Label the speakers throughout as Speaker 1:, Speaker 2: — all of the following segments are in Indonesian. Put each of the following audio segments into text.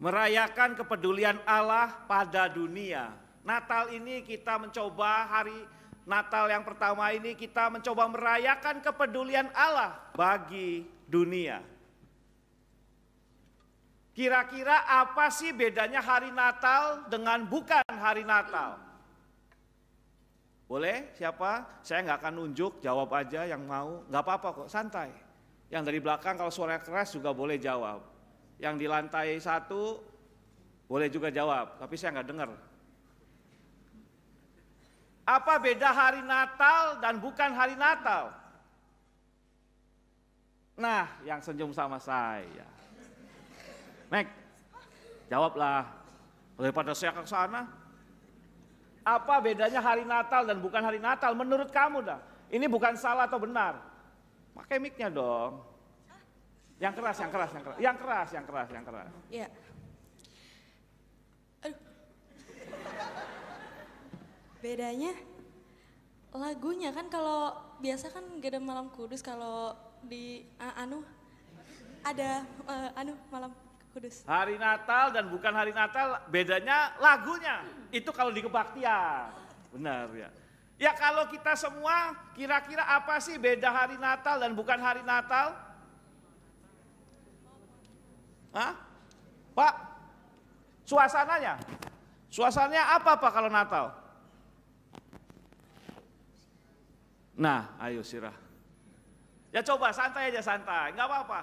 Speaker 1: merayakan kepedulian Allah pada dunia. Natal ini kita mencoba hari Natal yang pertama ini kita mencoba merayakan kepedulian Allah bagi dunia. Kira-kira apa sih bedanya hari Natal dengan bukan hari Natal? Boleh? Siapa? Saya nggak akan nunjuk, jawab aja yang mau. Nggak apa-apa kok, santai. Yang dari belakang kalau suara keras juga boleh jawab yang di lantai satu boleh juga jawab, tapi saya nggak dengar. Apa beda hari Natal dan bukan hari Natal? Nah, yang senyum sama saya. Mek, jawablah. Daripada saya ke sana. Apa bedanya hari Natal dan bukan hari Natal menurut kamu dah? Ini bukan salah atau benar? Pakai mic-nya dong. Yang keras, yang keras, yang keras, yang keras, yang keras, yang keras. Iya. Aduh. Bedanya lagunya kan kalau biasa kan gede Malam Kudus kalau di uh, anu ada uh, anu Malam Kudus. Hari Natal dan bukan hari Natal, bedanya lagunya. Itu kalau di kebaktian. Benar ya. Ya kalau kita semua kira-kira apa sih beda hari Natal dan bukan hari Natal? Hah? Pak, suasananya. Suasananya apa Pak kalau Natal? Nah, ayo sirah. Ya coba santai aja santai, nggak apa-apa.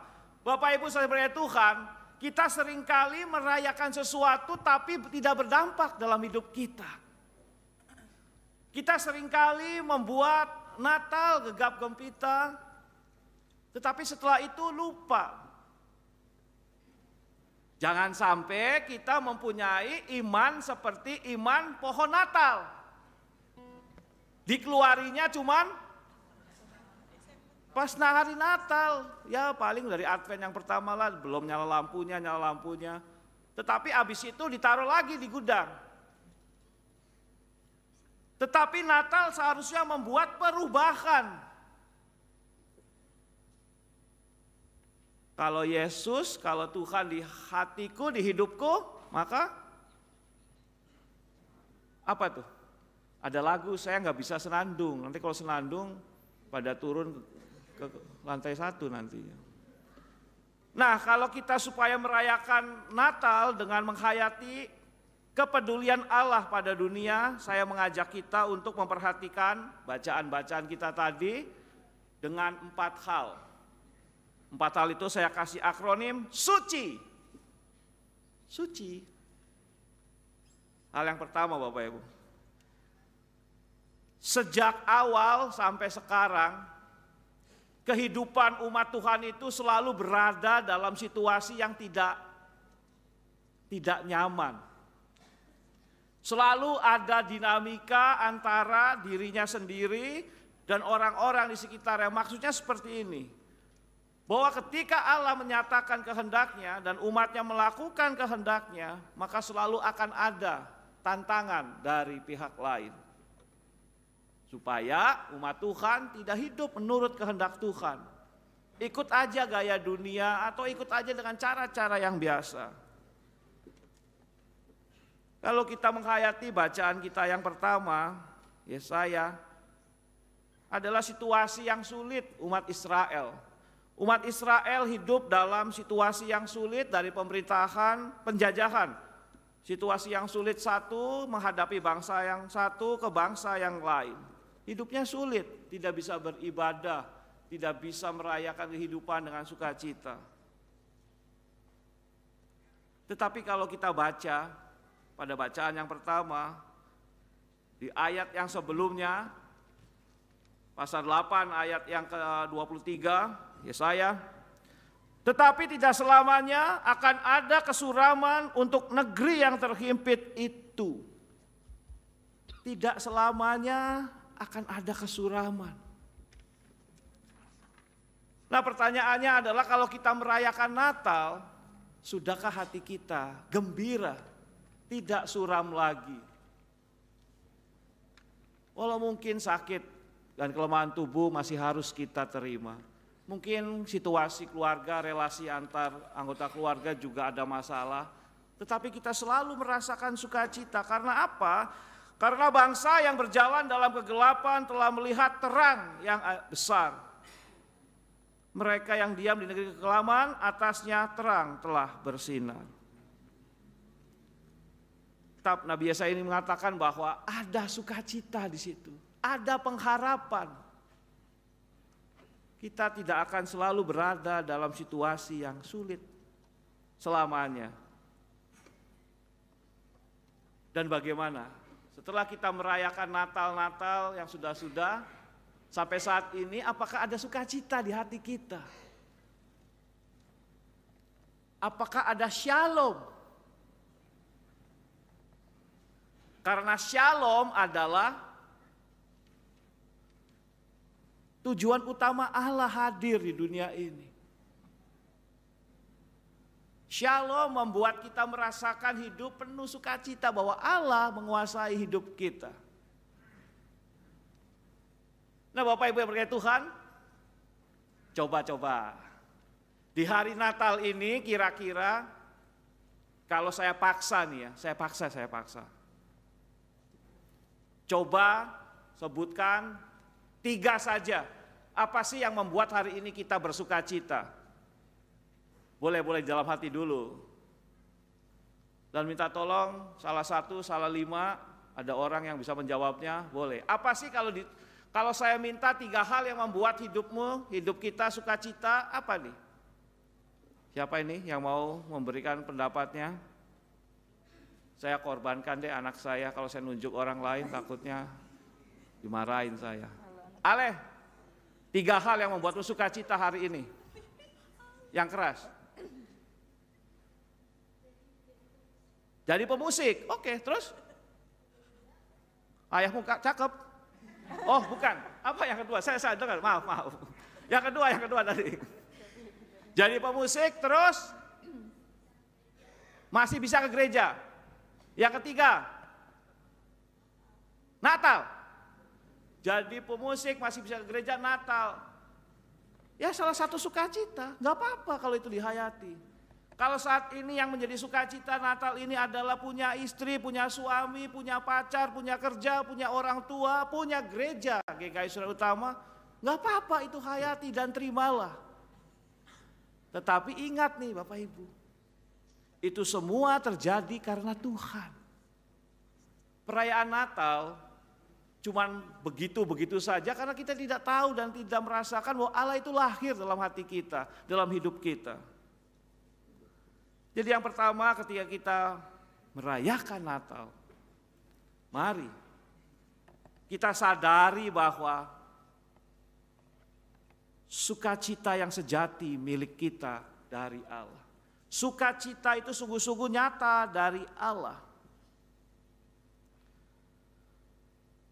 Speaker 1: Bapak Ibu beri Tuhan, kita seringkali merayakan sesuatu tapi tidak berdampak dalam hidup kita. Kita seringkali membuat Natal gegap gempita, tetapi setelah itu lupa Jangan sampai kita mempunyai iman seperti iman pohon Natal. Dikeluarinya cuman pas hari Natal. Ya paling dari Advent yang pertama lah, belum nyala lampunya, nyala lampunya. Tetapi habis itu ditaruh lagi di gudang. Tetapi Natal seharusnya membuat perubahan Kalau Yesus, kalau Tuhan di hatiku, di hidupku, maka apa tuh? Ada lagu saya nggak bisa senandung. Nanti kalau senandung pada turun ke, lantai satu nantinya. Nah, kalau kita supaya merayakan Natal dengan menghayati kepedulian Allah pada dunia, saya mengajak kita untuk memperhatikan bacaan-bacaan kita tadi dengan empat hal. Empat hal itu saya kasih akronim suci. Suci. Hal yang pertama Bapak Ibu. Sejak awal sampai sekarang kehidupan umat Tuhan itu selalu berada dalam situasi yang tidak tidak nyaman. Selalu ada dinamika antara dirinya sendiri dan orang-orang di sekitarnya. Maksudnya seperti ini bahwa ketika Allah menyatakan kehendaknya dan umatnya melakukan kehendaknya, maka selalu akan ada tantangan dari pihak lain. Supaya umat Tuhan tidak hidup menurut kehendak Tuhan. Ikut aja gaya dunia atau ikut aja dengan cara-cara yang biasa. Kalau kita menghayati bacaan kita yang pertama, Yesaya, adalah situasi yang sulit umat Israel Umat Israel hidup dalam situasi yang sulit dari pemerintahan penjajahan. Situasi yang sulit satu menghadapi bangsa yang satu ke bangsa yang lain. Hidupnya sulit, tidak bisa beribadah, tidak bisa merayakan kehidupan dengan sukacita. Tetapi kalau kita baca pada bacaan yang pertama di ayat yang sebelumnya pasal 8 ayat yang ke-23 Yesaya. Tetapi tidak selamanya akan ada kesuraman untuk negeri yang terhimpit itu. Tidak selamanya akan ada kesuraman. Nah pertanyaannya adalah kalau kita merayakan Natal, sudahkah hati kita gembira, tidak suram lagi? Walau mungkin sakit dan kelemahan tubuh masih harus kita terima. Mungkin situasi keluarga, relasi antar anggota keluarga juga ada masalah. Tetapi kita selalu merasakan sukacita. Karena apa? Karena bangsa yang berjalan dalam kegelapan telah melihat terang yang eh, besar. Mereka yang diam di negeri kekelaman, atasnya terang telah bersinar. Tetap Nabi Yesaya ini mengatakan bahwa ada sukacita di situ, ada pengharapan. Kita tidak akan selalu berada dalam situasi yang sulit selamanya. Dan bagaimana? Setelah kita merayakan Natal-Natal yang sudah-sudah, sampai saat ini apakah ada sukacita di hati kita? Apakah ada shalom? Karena shalom adalah Tujuan utama Allah hadir di dunia ini. Shalom membuat kita merasakan hidup penuh sukacita bahwa Allah menguasai hidup kita. Nah Bapak Ibu yang berkata Tuhan, coba-coba. Di hari Natal ini kira-kira kalau saya paksa nih ya, saya paksa, saya paksa. Coba sebutkan tiga saja apa sih yang membuat hari ini kita bersuka cita? Boleh-boleh dalam hati dulu. Dan minta tolong salah satu, salah lima, ada orang yang bisa menjawabnya, boleh. Apa sih kalau di, kalau saya minta tiga hal yang membuat hidupmu, hidup kita suka cita, apa nih? Siapa ini yang mau memberikan pendapatnya? Saya korbankan deh anak saya kalau saya nunjuk orang lain takutnya dimarahin saya. Aleh. Tiga hal yang membuatmu cita hari ini. Yang keras. Jadi pemusik, oke terus? Ayahmu cakep. Oh bukan, apa yang kedua? Saya saya dengar, maaf, maaf. Yang kedua, yang kedua tadi. Jadi pemusik terus masih bisa ke gereja. Yang ketiga, Natal. Jadi pemusik masih bisa ke gereja Natal. Ya salah satu sukacita, Gak apa-apa kalau itu dihayati. Kalau saat ini yang menjadi sukacita Natal ini adalah punya istri, punya suami, punya pacar, punya kerja, punya orang tua, punya gereja GKI Surat Utama, Gak apa-apa itu hayati dan terimalah. Tetapi ingat nih Bapak Ibu, itu semua terjadi karena Tuhan. Perayaan Natal cuman begitu-begitu saja karena kita tidak tahu dan tidak merasakan bahwa Allah itu lahir dalam hati kita, dalam hidup kita. Jadi yang pertama ketika kita merayakan Natal, mari kita sadari bahwa sukacita yang sejati milik kita dari Allah. Sukacita itu sungguh-sungguh nyata dari Allah.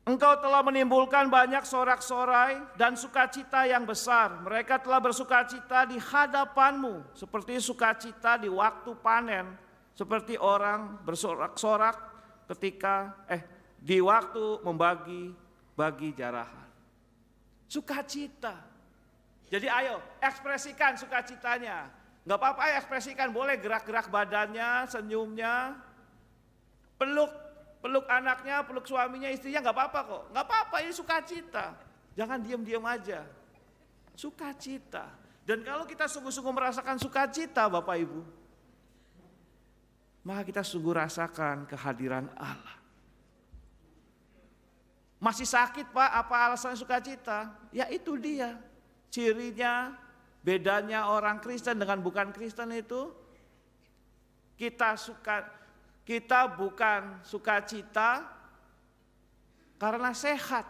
Speaker 1: Engkau telah menimbulkan banyak sorak-sorai dan sukacita yang besar. Mereka telah bersukacita di hadapanmu, seperti sukacita di waktu panen, seperti orang bersorak-sorak ketika eh di waktu membagi bagi jarahan. Sukacita. Jadi ayo ekspresikan sukacitanya. Gak apa-apa ekspresikan, boleh gerak-gerak badannya, senyumnya, peluk peluk anaknya, peluk suaminya, istrinya nggak apa-apa kok. Nggak apa-apa, ini sukacita. Jangan diam-diam aja. Sukacita. Dan kalau kita sungguh-sungguh merasakan sukacita Bapak Ibu, maka kita sungguh rasakan kehadiran Allah. Masih sakit Pak, apa alasan sukacita? Ya itu dia. Cirinya, bedanya orang Kristen dengan bukan Kristen itu, kita suka kita bukan sukacita karena sehat.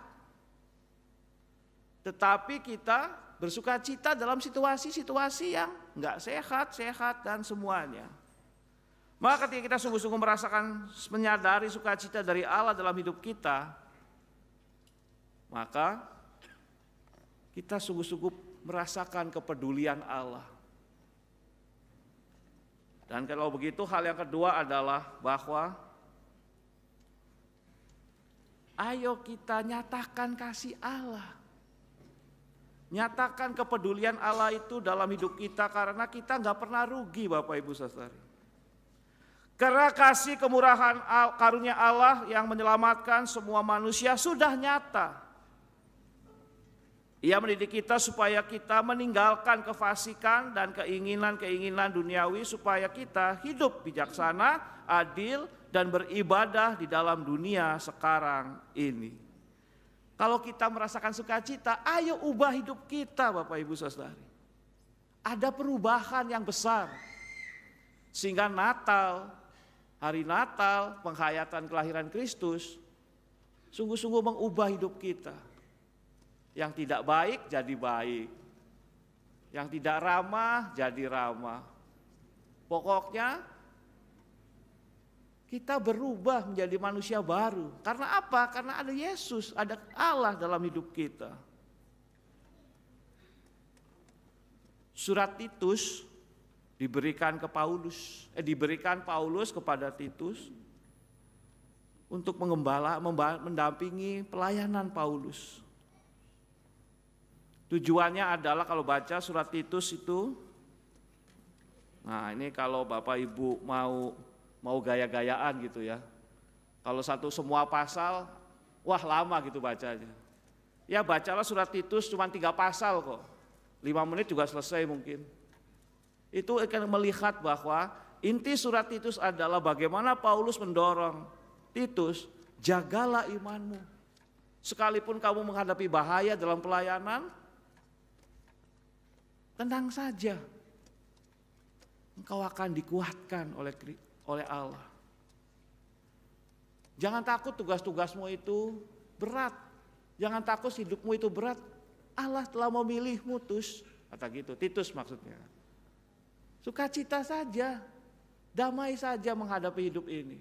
Speaker 1: Tetapi kita bersukacita dalam situasi-situasi yang nggak sehat, sehat dan semuanya. Maka ketika kita sungguh-sungguh merasakan menyadari sukacita dari Allah dalam hidup kita, maka kita sungguh-sungguh merasakan kepedulian Allah. Dan kalau begitu hal yang kedua adalah bahwa ayo kita nyatakan kasih Allah. Nyatakan kepedulian Allah itu dalam hidup kita karena kita nggak pernah rugi Bapak Ibu Sastari. Karena kasih kemurahan karunia Allah yang menyelamatkan semua manusia sudah nyata. Ia mendidik kita supaya kita meninggalkan kefasikan dan keinginan-keinginan duniawi supaya kita hidup bijaksana, adil, dan beribadah di dalam dunia sekarang ini. Kalau kita merasakan sukacita, ayo ubah hidup kita Bapak Ibu Saudari. Ada perubahan yang besar. Sehingga Natal, hari Natal, penghayatan kelahiran Kristus, sungguh-sungguh mengubah hidup kita yang tidak baik jadi baik. Yang tidak ramah jadi ramah. Pokoknya kita berubah menjadi manusia baru. Karena apa? Karena ada Yesus, ada Allah dalam hidup kita. Surat Titus diberikan ke Paulus, eh, diberikan Paulus kepada Titus untuk mengembala, mendampingi pelayanan Paulus. Tujuannya adalah kalau baca surat Titus itu Nah, ini kalau Bapak Ibu mau mau gaya-gayaan gitu ya. Kalau satu semua pasal, wah lama gitu bacanya. Ya bacalah surat Titus cuma tiga pasal kok. Lima menit juga selesai mungkin. Itu akan melihat bahwa inti surat Titus adalah bagaimana Paulus mendorong Titus, jagalah imanmu. Sekalipun kamu menghadapi bahaya dalam pelayanan, Tenang saja. Engkau akan dikuatkan oleh oleh Allah. Jangan takut tugas-tugasmu itu berat. Jangan takut hidupmu itu berat. Allah telah memilih mutus Kata gitu, Titus maksudnya. Sukacita saja. Damai saja menghadapi hidup ini.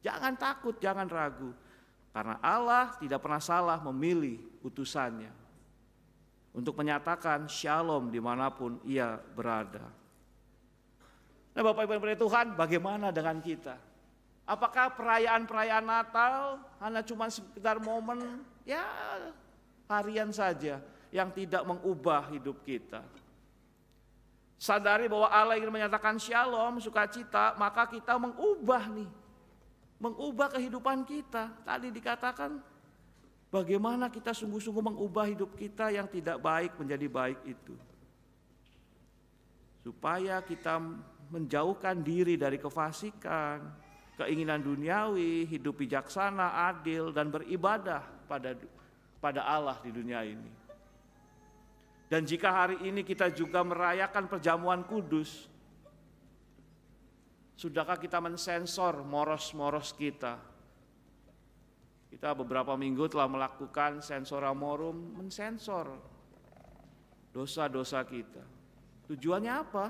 Speaker 1: Jangan takut, jangan ragu. Karena Allah tidak pernah salah memilih utusannya untuk menyatakan shalom dimanapun ia berada. Nah Bapak Ibu yang Tuhan bagaimana dengan kita? Apakah perayaan-perayaan Natal hanya cuma sekitar momen ya harian saja yang tidak mengubah hidup kita? Sadari bahwa Allah ingin menyatakan shalom, sukacita, maka kita mengubah nih. Mengubah kehidupan kita. Tadi dikatakan Bagaimana kita sungguh-sungguh mengubah hidup kita yang tidak baik menjadi baik itu. Supaya kita menjauhkan diri dari kefasikan, keinginan duniawi, hidup bijaksana, adil dan beribadah pada pada Allah di dunia ini. Dan jika hari ini kita juga merayakan perjamuan kudus, sudahkah kita mensensor moros-moros kita? Kita beberapa minggu telah melakukan sensoramorum, mensensor dosa-dosa kita. Tujuannya apa?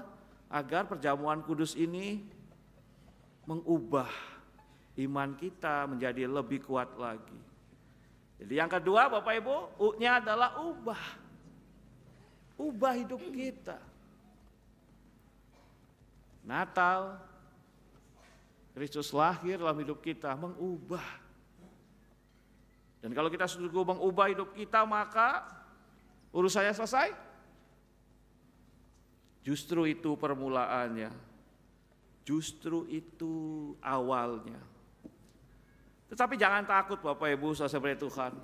Speaker 1: Agar perjamuan kudus ini mengubah iman kita menjadi lebih kuat lagi. Jadi yang kedua Bapak Ibu, U-nya adalah ubah. Ubah hidup kita. Natal, Kristus lahir dalam hidup kita, mengubah dan kalau kita sungguh mengubah hidup kita maka urusannya selesai. Justru itu permulaannya. Justru itu awalnya. Tetapi jangan takut Bapak Ibu saudara Tuhan.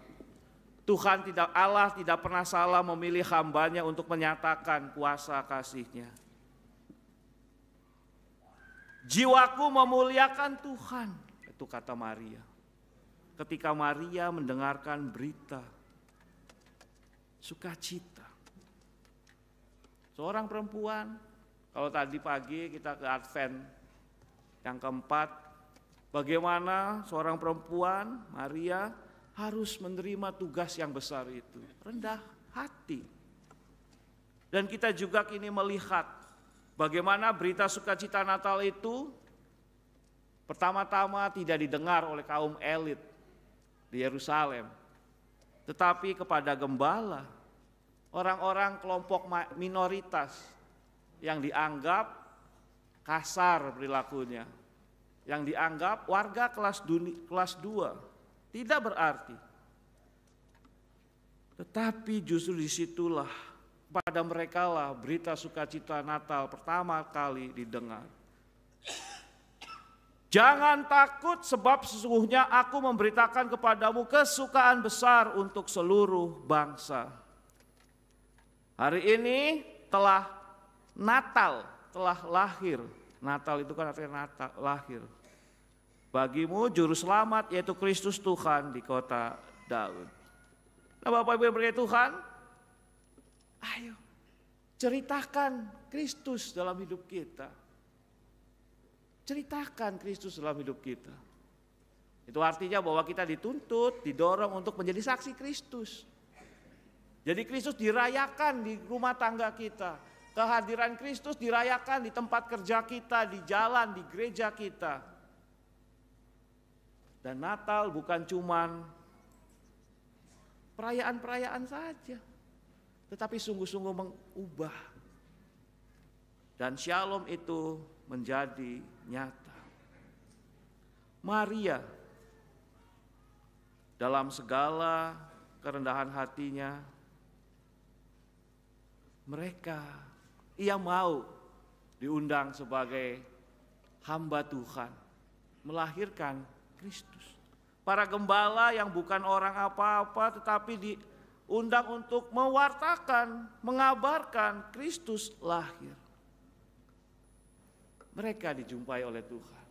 Speaker 1: Tuhan tidak Allah tidak pernah salah memilih hambanya untuk menyatakan kuasa kasihnya. Jiwaku memuliakan Tuhan. Itu kata Maria ketika Maria mendengarkan berita sukacita. Seorang perempuan, kalau tadi pagi kita ke Advent yang keempat, bagaimana seorang perempuan, Maria, harus menerima tugas yang besar itu. Rendah hati. Dan kita juga kini melihat bagaimana berita sukacita Natal itu pertama-tama tidak didengar oleh kaum elit, di Yerusalem, tetapi kepada gembala, orang-orang kelompok minoritas yang dianggap kasar perilakunya, yang dianggap warga kelas dunia, kelas 2 tidak berarti. Tetapi justru disitulah pada merekalah berita sukacita Natal pertama kali didengar. Jangan takut sebab sesungguhnya aku memberitakan kepadamu kesukaan besar untuk seluruh bangsa. Hari ini telah Natal, telah lahir. Natal itu kan artinya Natal, lahir. Bagimu juru selamat yaitu Kristus Tuhan di kota Daud. Nah Bapak Ibu berkata Tuhan, ayo ceritakan Kristus dalam hidup kita. Ceritakan Kristus dalam hidup kita. Itu artinya bahwa kita dituntut, didorong untuk menjadi saksi Kristus. Jadi Kristus dirayakan di rumah tangga kita. Kehadiran Kristus dirayakan di tempat kerja kita, di jalan, di gereja kita. Dan Natal bukan cuma perayaan-perayaan saja. Tetapi sungguh-sungguh mengubah. Dan shalom itu menjadi nyata. Maria dalam segala kerendahan hatinya mereka ia mau diundang sebagai hamba Tuhan melahirkan Kristus. Para gembala yang bukan orang apa-apa tetapi diundang untuk mewartakan, mengabarkan Kristus lahir mereka dijumpai oleh Tuhan.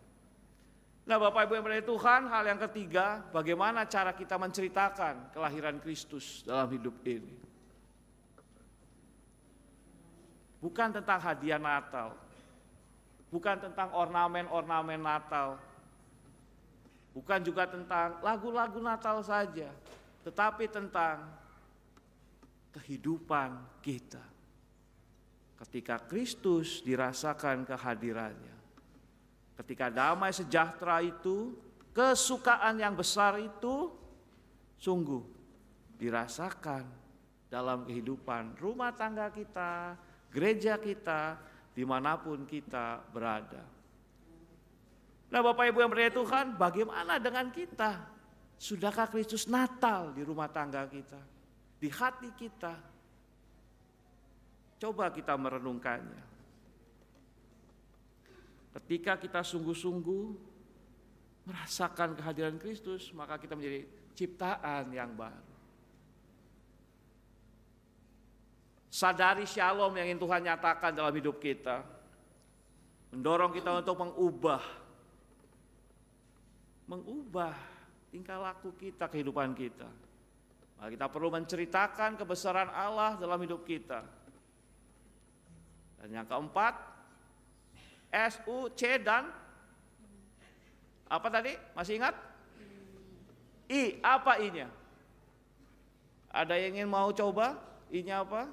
Speaker 1: Nah Bapak Ibu yang berada Tuhan, hal yang ketiga, bagaimana cara kita menceritakan kelahiran Kristus dalam hidup ini. Bukan tentang hadiah Natal, bukan tentang ornamen-ornamen Natal, bukan juga tentang lagu-lagu Natal saja, tetapi tentang kehidupan kita ketika Kristus dirasakan kehadirannya. Ketika damai sejahtera itu, kesukaan yang besar itu sungguh dirasakan dalam kehidupan rumah tangga kita, gereja kita, dimanapun kita berada. Nah Bapak Ibu yang berdaya Tuhan, bagaimana dengan kita? Sudahkah Kristus Natal di rumah tangga kita? Di hati kita, Coba kita merenungkannya. Ketika kita sungguh-sungguh merasakan kehadiran Kristus, maka kita menjadi ciptaan yang baru. Sadari shalom yang ingin Tuhan nyatakan dalam hidup kita. Mendorong kita untuk mengubah. Mengubah tingkah laku kita, kehidupan kita. Maka kita perlu menceritakan kebesaran Allah dalam hidup kita. Dan yang keempat, SUC dan apa tadi? Masih ingat? I, apa I-nya? Ada yang ingin mau coba? I-nya apa?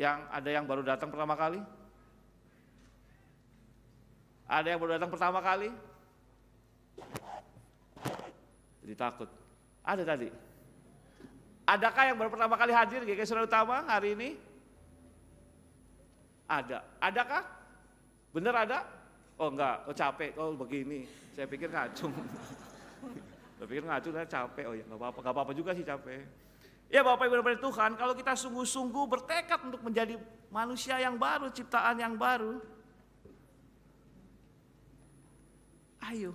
Speaker 1: Yang ada yang baru datang pertama kali? Ada yang baru datang pertama kali? Jadi takut. Ada tadi. Adakah yang baru pertama kali hadir GK Surabaya Utama hari ini? Ada. Adakah? Bener ada? Oh enggak, oh capek, oh begini. Saya pikir ngacung. Saya pikir ngacung, saya capek. Oh ya enggak apa-apa, enggak apa-apa juga sih capek. Ya Bapak Ibu dan Tuhan, kalau kita sungguh-sungguh bertekad untuk menjadi manusia yang baru, ciptaan yang baru. Ayo,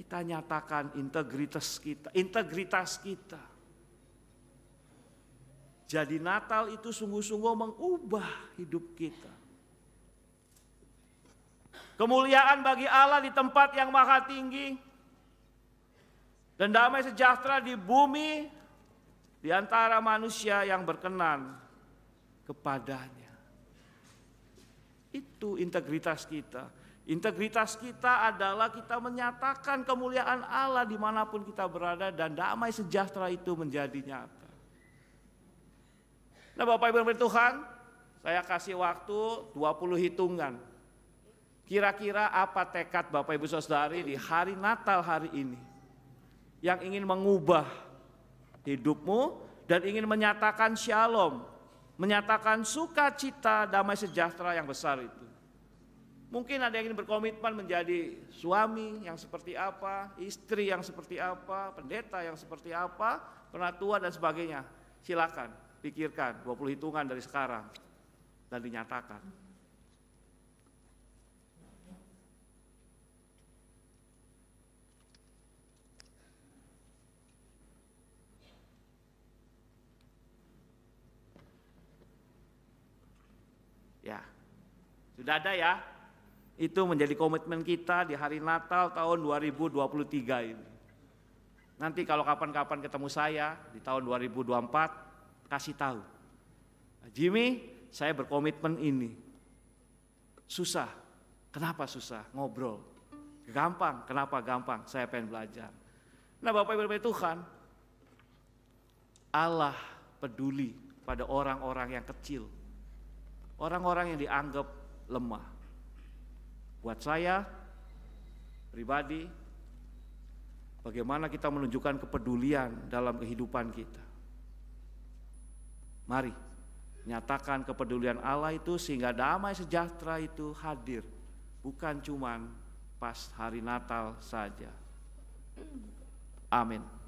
Speaker 1: kita nyatakan integritas kita, integritas kita jadi Natal itu sungguh-sungguh mengubah hidup kita. Kemuliaan bagi Allah di tempat yang maha tinggi. Dan damai sejahtera di bumi di antara manusia yang berkenan kepadanya. Itu integritas kita. Integritas kita adalah kita menyatakan kemuliaan Allah dimanapun kita berada dan damai sejahtera itu menjadi nyata. Nah Bapak Ibu Tuhan, saya kasih waktu 20 hitungan. Kira-kira apa tekad Bapak Ibu Saudari di hari Natal hari ini yang ingin mengubah hidupmu dan ingin menyatakan shalom, menyatakan sukacita damai sejahtera yang besar itu. Mungkin ada yang ingin berkomitmen menjadi suami yang seperti apa, istri yang seperti apa, pendeta yang seperti apa, penatua dan sebagainya. Silakan pikirkan 20 hitungan dari sekarang dan dinyatakan. Ya. Sudah ada ya? Itu menjadi komitmen kita di hari Natal tahun 2023 ini. Nanti kalau kapan-kapan ketemu saya di tahun 2024 kasih tahu. Jimmy, saya berkomitmen ini. Susah. Kenapa susah? Ngobrol. Gampang. Kenapa gampang? Saya pengen belajar. Nah Bapak Ibu Tuhan, Allah peduli pada orang-orang yang kecil. Orang-orang yang dianggap lemah. Buat saya, pribadi, bagaimana kita menunjukkan kepedulian dalam kehidupan kita. Mari nyatakan kepedulian Allah itu sehingga damai sejahtera itu hadir, bukan cuman pas hari Natal saja. Amin.